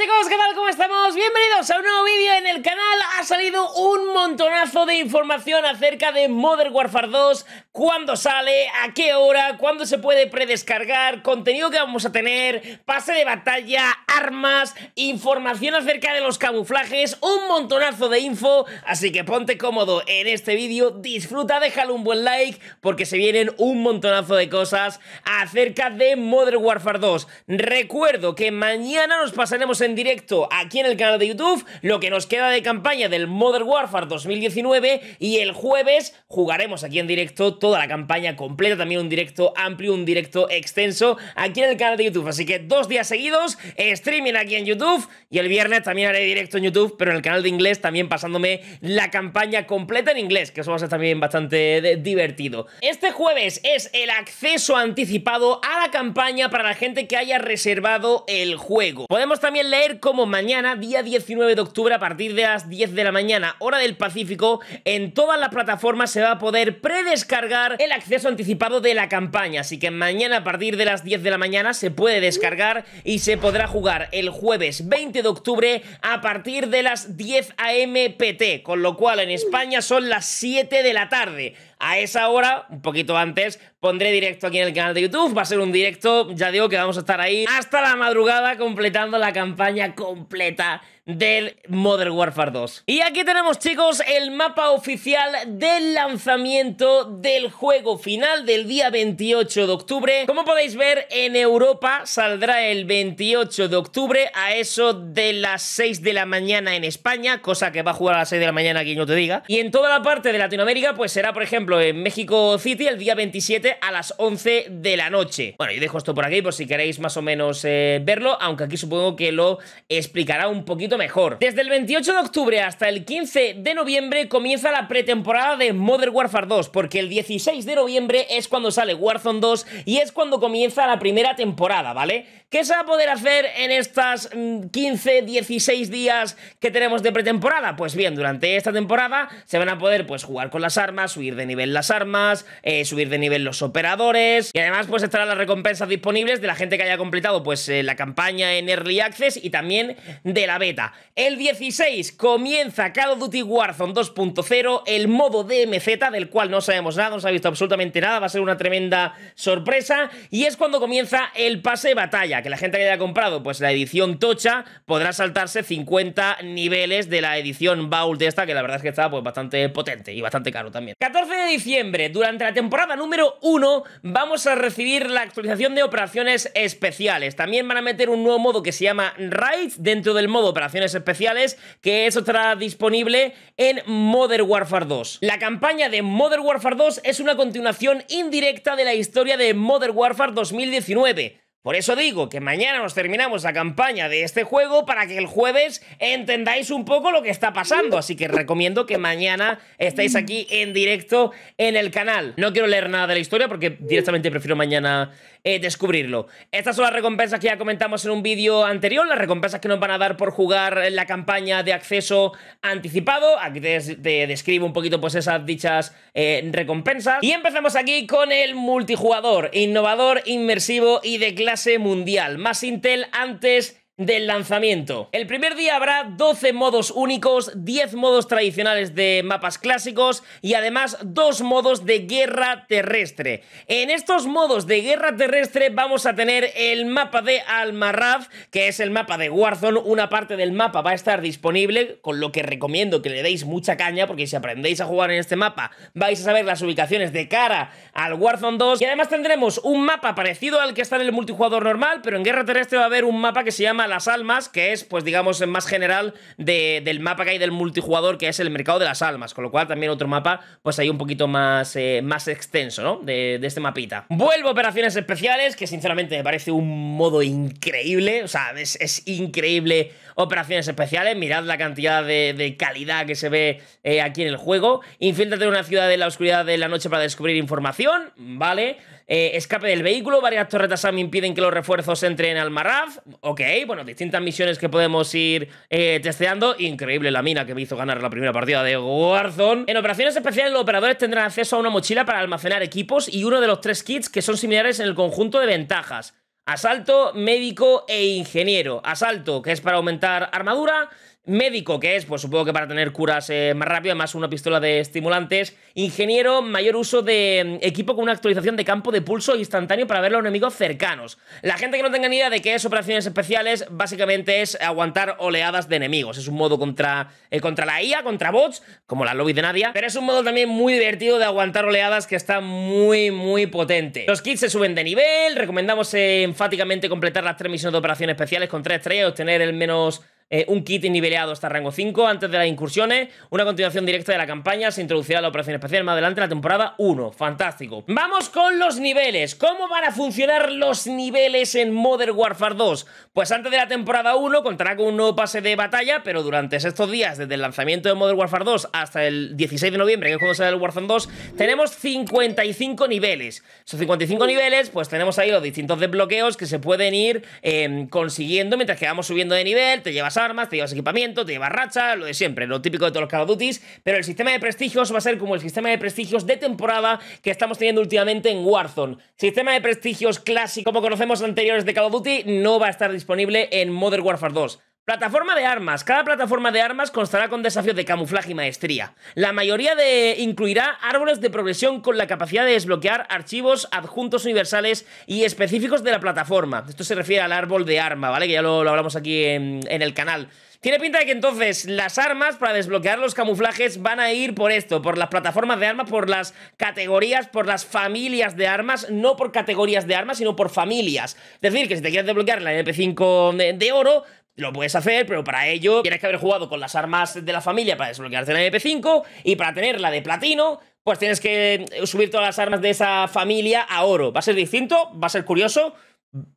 chicos? ¿Qué tal? ¿Cómo estamos? Bienvenidos a un nuevo vídeo en el canal. Ha salido un montonazo de información acerca de Modern Warfare 2, cuándo sale, a qué hora, cuándo se puede predescargar, contenido que vamos a tener, pase de batalla, armas, información acerca de los camuflajes, un montonazo de info, así que ponte cómodo en este vídeo, disfruta, déjale un buen like, porque se vienen un montonazo de cosas acerca de Modern Warfare 2. Recuerdo que mañana nos pasaremos en directo aquí en el canal de YouTube, lo que nos queda de campaña del Modern Warfare 2019 y el jueves jugaremos aquí en directo toda la campaña completa, también un directo amplio, un directo extenso aquí en el canal de YouTube. Así que dos días seguidos, streaming aquí en YouTube y el viernes también haré directo en YouTube, pero en el canal de inglés también pasándome la campaña completa en inglés, que eso va a ser también bastante eh, divertido. Este jueves es el acceso anticipado a la campaña para la gente que haya reservado el juego. Podemos también leer como mañana, día 19 de octubre, a partir de las 10 de la mañana, hora del Pacífico, en todas las plataformas se va a poder predescargar el acceso anticipado de la campaña. Así que mañana, a partir de las 10 de la mañana, se puede descargar y se podrá jugar el jueves 20 de octubre a partir de las 10 a.m. PT, con lo cual en España son las 7 de la tarde. A esa hora, un poquito antes, pondré directo aquí en el canal de YouTube. Va a ser un directo, ya digo que vamos a estar ahí hasta la madrugada completando la campaña completa del Modern Warfare 2. Y aquí tenemos, chicos, el mapa oficial del lanzamiento del juego final del día 28 de octubre. Como podéis ver, en Europa saldrá el 28 de octubre a eso de las 6 de la mañana en España, cosa que va a jugar a las 6 de la mañana, quien yo te diga. Y en toda la parte de Latinoamérica, pues será, por ejemplo, en México City el día 27 a las 11 de la noche. Bueno, yo dejo esto por aquí por si queréis más o menos eh, verlo, aunque aquí supongo que lo explicará un poquito mejor. Desde el 28 de octubre hasta el 15 de noviembre comienza la pretemporada de Modern Warfare 2, porque el 16 de noviembre es cuando sale Warzone 2 y es cuando comienza la primera temporada, ¿vale? ¿Qué se va a poder hacer en estas 15, mm, 16 días que tenemos de pretemporada? Pues bien, durante esta temporada se van a poder pues jugar con las armas, subir de nivel las armas, eh, subir de nivel los operadores y además pues estarán las recompensas disponibles de la gente que haya completado pues eh, la campaña en Early Access y también de la beta el 16 comienza Call of Duty Warzone 2.0, el modo DMZ, del cual no sabemos nada, no se ha visto absolutamente nada, va a ser una tremenda sorpresa, y es cuando comienza el pase de batalla, que la gente que haya comprado pues la edición tocha podrá saltarse 50 niveles de la edición Vault de esta, que la verdad es que está pues bastante potente y bastante caro también. 14 de diciembre, durante la temporada número 1, vamos a recibir la actualización de operaciones especiales. También van a meter un nuevo modo que se llama Raids dentro del modo para especiales, que eso estará disponible en Modern Warfare 2. La campaña de Modern Warfare 2 es una continuación indirecta de la historia de Modern Warfare 2019. Por eso digo que mañana nos terminamos la campaña de este juego para que el jueves entendáis un poco lo que está pasando. Así que recomiendo que mañana estéis aquí en directo en el canal. No quiero leer nada de la historia porque directamente prefiero mañana eh, descubrirlo. Estas son las recompensas que ya comentamos en un vídeo anterior, las recompensas que nos van a dar por jugar la campaña de acceso anticipado. Aquí te, describo un poquito pues esas dichas eh, recompensas. Y empezamos aquí con el multijugador, innovador, inmersivo y de clase mundial. Más Intel antes del lanzamiento. El primer día habrá 12 modos únicos, 10 modos tradicionales de mapas clásicos y además dos modos de guerra terrestre. En estos modos de guerra terrestre vamos a tener el mapa de Almarraz, que es el mapa de Warzone, una parte del mapa va a estar disponible, con lo que recomiendo que le deis mucha caña, porque si aprendéis a jugar en este mapa vais a saber las ubicaciones de cara al Warzone 2 y además tendremos un mapa parecido al que está en el multijugador normal, pero en guerra terrestre va a haber un mapa que se llama las almas, que es, pues digamos, en más general de, del mapa que hay del multijugador, que es el mercado de las almas. Con lo cual también otro mapa, pues ahí un poquito más, eh, más extenso, ¿no? De, de, este mapita. Vuelvo a operaciones especiales, que sinceramente me parece un modo increíble. O sea, es increíble operaciones especiales. Mirad la cantidad de, calidad que se ve eh, aquí en el juego. Infíltrate en una ciudad de la oscuridad de la noche para descubrir información, ¿vale? Eh, escape del vehículo, varias torretas me impiden que los refuerzos entren al Marraf. Ok, bueno, distintas misiones que podemos ir eh, testeando. Increíble la mina que me hizo ganar la primera partida de Warzone. En operaciones especiales, los operadores tendrán acceso a una mochila para almacenar equipos y uno de los tres kits que son similares en el conjunto de ventajas. Asalto, médico e ingeniero. Asalto, que es para aumentar armadura. Médico, que es, pues supongo que para tener curas eh, más rápido, además una pistola de estimulantes. Ingeniero, mayor uso de mm, equipo con una actualización de campo de pulso instantáneo para ver los enemigos cercanos. La gente que no tenga ni idea de qué es operaciones especiales, básicamente es aguantar oleadas de enemigos. Es un modo contra, eh, contra la IA, contra bots, como la lobby de Nadia, pero es un modo también muy divertido de aguantar oleadas que está muy, muy potente. Los kits se suben de nivel, recomendamos eh, enfáticamente completar las tres misiones de operaciones especiales con tres estrellas y obtener el menos eh, un kit niveleado hasta rango 5 antes de las incursiones, una continuación directa de la campaña, se introducirá la operación especial más adelante en la temporada 1. Fantástico. Vamos con los niveles. ¿Cómo van a funcionar los niveles en Modern Warfare 2? Pues antes de la temporada 1 contará con un nuevo pase de batalla, pero durante estos días, desde el lanzamiento de Modern Warfare 2 hasta el 16 de noviembre, que es cuando sale el Warzone 2, tenemos 55 niveles. Esos 55 niveles, pues tenemos ahí los distintos desbloqueos que se pueden ir eh, consiguiendo mientras que vamos subiendo de nivel, te llevas armas, te llevas equipamiento, te llevas racha, lo de siempre, lo típico de todos los Call of Duty, pero el sistema de prestigios va a ser como el sistema de prestigios de temporada que estamos teniendo últimamente en Warzone. Sistema de prestigios clásico, como conocemos anteriores de Call of Duty, no va a estar disponible en Modern Warfare 2. Plataforma de armas. Cada plataforma de armas constará con desafíos de camuflaje y maestría. La mayoría de incluirá árboles de progresión con la capacidad de desbloquear archivos adjuntos universales y específicos de la plataforma. Esto se refiere al árbol de arma, ¿vale? Que ya lo, hablamos aquí en, el canal. Tiene pinta de que entonces las armas para desbloquear los camuflajes van a ir por esto, por las plataformas de armas, por las categorías, por las familias de armas, no por categorías de armas, sino por familias. Es decir, que si te quieres desbloquear la MP5 de oro, lo puedes hacer, pero para ello tienes que haber jugado con las armas de la familia para desbloquearte la MP5 y para tenerla de platino, pues tienes que eh, subir todas las armas de esa familia a oro. Va a ser distinto, va a ser curioso.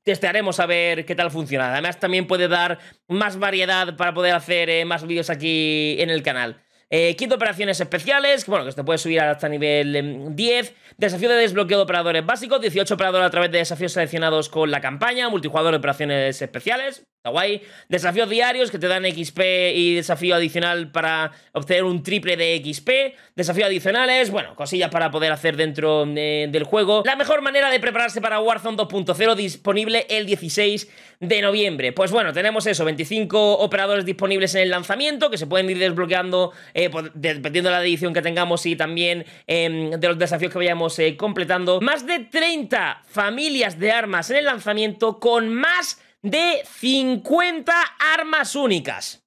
Testearemos a ver qué tal funciona. Además, también puede dar más variedad para poder hacer eh, más vídeos aquí en el canal. quinto eh, operaciones especiales, bueno, que te puede subir hasta nivel 10. Em, Desafío de desbloqueo de operadores básicos, 18 operadores a través de desafíos seleccionados con la campaña, multijugador de operaciones especiales. Está guay. Desafíos diarios que te dan XP y desafío adicional para obtener un triple de XP. Desafíos adicionales, bueno, cosillas para poder hacer dentro eh, del juego. La mejor manera de prepararse para Warzone 2.0 disponible el 16 de noviembre. Pues bueno, tenemos eso, 25 operadores disponibles en el lanzamiento que se pueden ir desbloqueando eh, pues, dependiendo de la edición que tengamos y también em, de los desafíos que vayamos eh, completando. Más de 30 familias de armas en el lanzamiento con más de 50 armas únicas.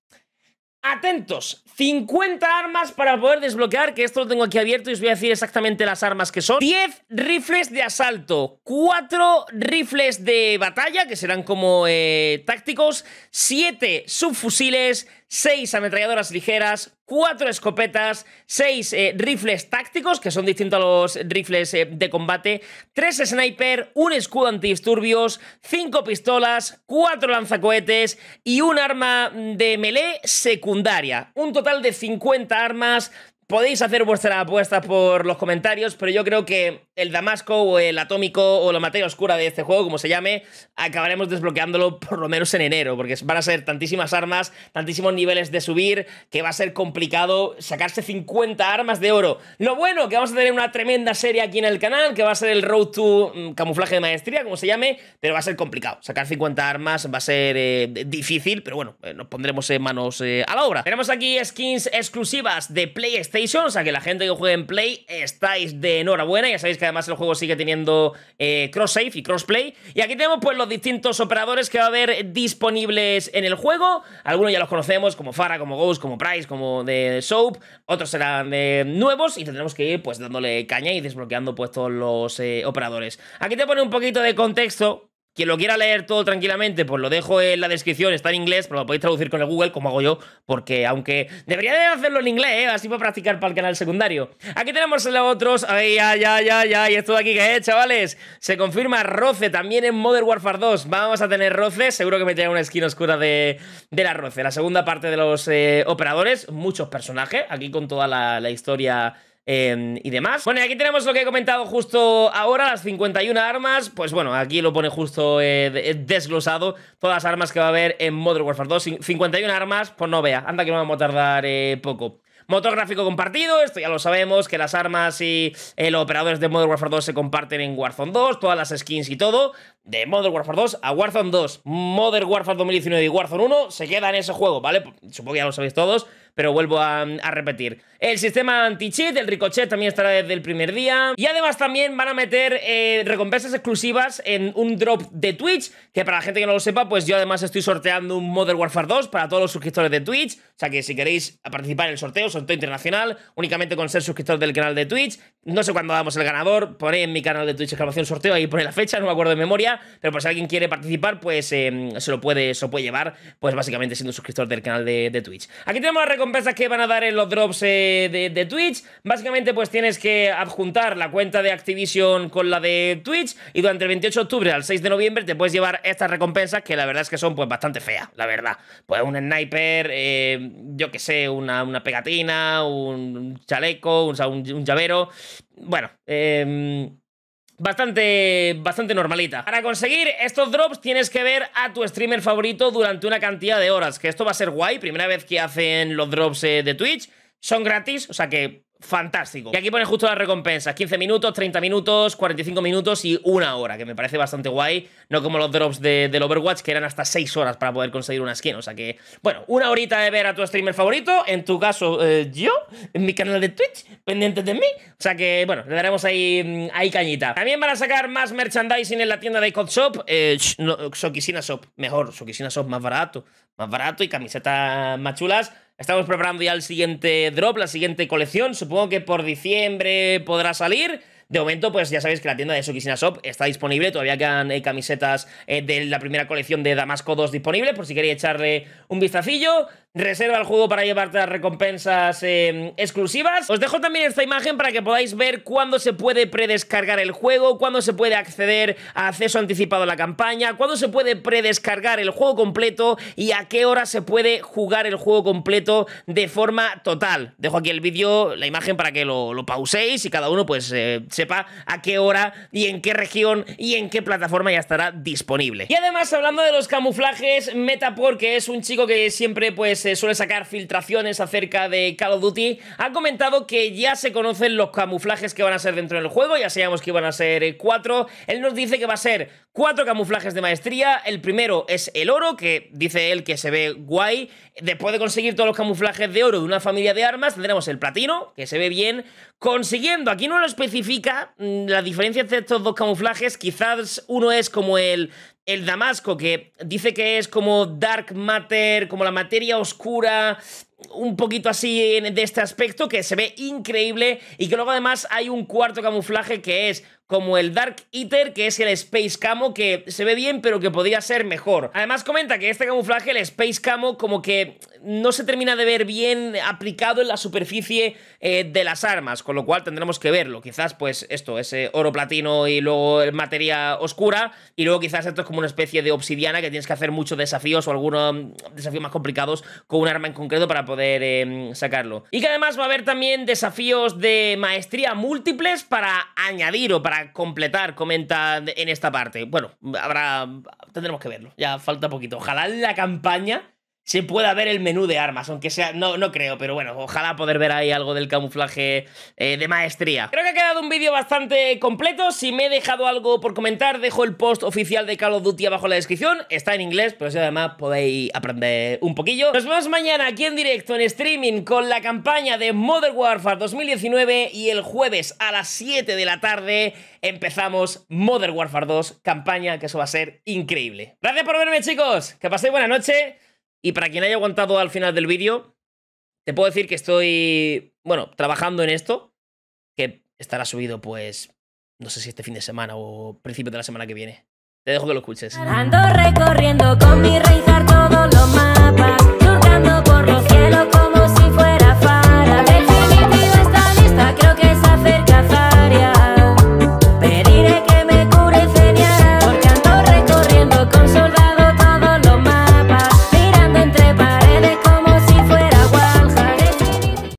Atentos, 50 armas para poder desbloquear, que esto lo tengo aquí abierto y os voy a decir exactamente las armas que son. 10 rifles de asalto, 4 rifles de batalla, que serán como eh, tácticos, 7 subfusiles, 6 ametralladoras ligeras, 4 escopetas, 6 eh, rifles tácticos, que son distintos a los rifles eh, de combate, 3 sniper, un escudo antidisturbios, 5 pistolas, 4 lanzacohetes y un arma de melee secundaria. Un total de 50 armas, Podéis hacer vuestra apuesta por los comentarios, pero yo creo que el Damasco o el Atómico o la materia oscura de este juego, como se llame, acabaremos desbloqueándolo por lo menos en enero, porque van a ser tantísimas armas, tantísimos niveles de subir, que va a ser complicado sacarse 50 armas de oro. Lo bueno, que vamos a tener una tremenda serie aquí en el canal, que va a ser el Road to mm, Camuflaje de Maestría, como se llame, pero va a ser complicado. Sacar 50 armas va a ser eh, difícil, pero bueno, eh, nos pondremos en manos eh, a la obra. Tenemos aquí skins exclusivas de PlayStation o sea que la gente que juegue en Play estáis de enhorabuena. Ya sabéis que además el juego sigue teniendo eh, cross-save y cross-play. Y aquí tenemos pues los distintos operadores que va a haber disponibles en el juego. Algunos ya los conocemos, como Farah, como Ghost, como Price, como de Soap. Otros serán de nuevos y tendremos que ir pues dándole caña y desbloqueando pues todos los eh, operadores. Aquí te pone un poquito de contexto quien lo quiera leer todo tranquilamente, pues lo dejo en la descripción, está en inglés, pero lo podéis traducir con el Google, como hago yo, porque aunque debería de hacerlo en inglés, ¿eh? así para practicar para el canal secundario. Aquí tenemos los otros, ay, ya, ya, ya. Y esto de aquí que es, eh, chavales. Se confirma Roce también en Modern Warfare 2. Vamos a tener Roce, seguro que me tiene una esquina oscura de, la Roce. La segunda parte de los eh, operadores, muchos personajes, aquí con toda la historia Em, y demás. Bueno, y aquí tenemos lo que he comentado justo ahora, las 51 armas. Pues bueno, aquí lo pone justo eh, desglosado, todas las armas que va a haber en Modern Warfare 2. 51 armas, pues no vea, anda que no vamos a tardar eh, poco. Motor gráfico compartido, esto ya lo sabemos, que las armas y el eh, los operadores de Modern Warfare 2 se comparten en Warzone 2, todas las skins y todo de Modern Warfare 2 a Warzone 2, Modern Warfare 2019 y Warzone 1 se queda en ese juego, ¿vale? Supongo que ya lo sabéis todos, pero vuelvo a, repetir. El sistema anti-cheat, el ricochet también estará desde el primer día. Y además también van a meter eh, recompensas exclusivas en un drop de Twitch, que para la gente que no lo sepa, pues yo además estoy sorteando un Modern Warfare 2 para todos los suscriptores de Twitch. O sea que si queréis participar en el sorteo, sorteo internacional, únicamente con ser suscriptor del canal de Twitch, no sé cuándo damos el ganador, pone en mi canal de Twitch exclamación sorteo, ahí pone la fecha, no me acuerdo de memoria, pero por si alguien quiere participar, pues eh, se, lo puede, se puede llevar, pues básicamente siendo suscriptor del canal de, Twitch. Aquí tenemos las recompensas que van a dar en los drops eh, de, Twitch. Básicamente pues tienes que adjuntar la cuenta de Activision con la de Twitch y durante el 28 de octubre al 6 de noviembre te puedes llevar estas recompensas que la verdad es que son pues bastante feas, la verdad. Pues un sniper, eh, yo qué sé, una, una pegatina, un chaleco, un llavero... Bueno, em, bastante, bastante normalita. Para conseguir estos drops tienes que ver a tu streamer favorito durante una cantidad de horas, que esto va a ser guay, primera vez que hacen los drops eh, de Twitch. Son gratis, o sea que fantástico. Y aquí pone justo las recompensas, 15 minutos, 30 minutos, 45 minutos y una hora, que me parece bastante guay, no como los drops de, del Overwatch, que eran hasta 6 horas para poder conseguir una skin, o sea que, bueno, una horita de ver a tu streamer favorito, en tu caso eh, yo, en mi canal de Twitch, pendiente de mí, o sea que, bueno, le daremos ahí, mm, ahí cañita. También van a sacar más merchandising en la tienda de Icon Shop, eh, Shop, mejor, Sokisina Shop más barato, más barato y camisetas más chulas, Estamos preparando ya el siguiente drop, la siguiente colección. Supongo que por diciembre podrá salir. De momento, pues ya sabéis que la tienda de Sukisina Shop está disponible, todavía quedan eh, camisetas eh, de la primera colección de Damasco 2 disponibles, por si queréis echarle un vistacillo. Reserva el juego para llevarte las recompensas em, exclusivas. Os dejo también esta imagen para que podáis ver cuándo se puede predescargar el juego, cuándo se puede acceder a acceso anticipado a la campaña, cuándo se puede predescargar el juego completo y a qué hora se puede jugar el juego completo de forma total. Dejo aquí el vídeo, la imagen para que lo, lo pauséis y cada uno pues eh, sepa a qué hora y en qué región y en qué plataforma ya estará disponible. Y además, hablando de los camuflajes, Metapor, que es un chico que siempre pues eh, suele sacar filtraciones acerca de Call of Duty, ha comentado que ya se conocen los camuflajes que van a ser dentro del juego, ya sabíamos que iban a ser eh, cuatro. Él nos dice que va a ser cuatro camuflajes de maestría. El primero es el oro, que dice él que se ve guay. Después de conseguir todos los camuflajes de oro de una familia de armas, tendremos el platino, que se ve bien. Consiguiendo, aquí no lo especifica Mm, la diferencia entre estos dos camuflajes, quizás uno es como el, el Damasco, que dice que es como Dark Matter, como la materia oscura, un poquito así de este aspecto, que se ve increíble, y que luego además hay un cuarto camuflaje que es como el Dark Eater, que es el Space Camo, que se ve bien, pero que podría ser mejor. Además comenta que este camuflaje, el Space Camo, como que no se termina de ver bien aplicado en la superficie eh, de las armas, con lo cual tendremos que verlo. Quizás, pues, esto, ese oro platino y luego el materia oscura, y luego quizás esto es como una especie de obsidiana que tienes que hacer muchos desafíos o algunos mm, desafíos más complicados con un arma en concreto para poder eh, sacarlo. Y que además va a haber también desafíos de maestría múltiples para añadir o para completar, comenta en esta parte. Bueno, habrá. tendremos que verlo. Ya falta poquito. Ojalá la campaña se pueda ver el menú de armas, aunque sea, no, no creo, pero bueno, ojalá poder ver ahí algo del camuflaje eh, de maestría. Creo que ha quedado un vídeo bastante completo, si me he dejado algo por comentar, dejo el post oficial de Call of Duty abajo en la descripción, está en inglés, pero si además podéis aprender un poquillo. Nos vemos mañana aquí en directo, en streaming, con la campaña de Modern Warfare 2019 y el jueves a las 7 de la tarde empezamos Modern Warfare 2, campaña que eso va a ser increíble. Gracias por verme chicos, que paséis buena noche y para quien haya aguantado al final del vídeo, te puedo decir que estoy, bueno, trabajando en esto, que estará subido pues, no sé si este fin de semana o principio de la semana que viene. Te dejo que lo escuches. Ando recorriendo con mi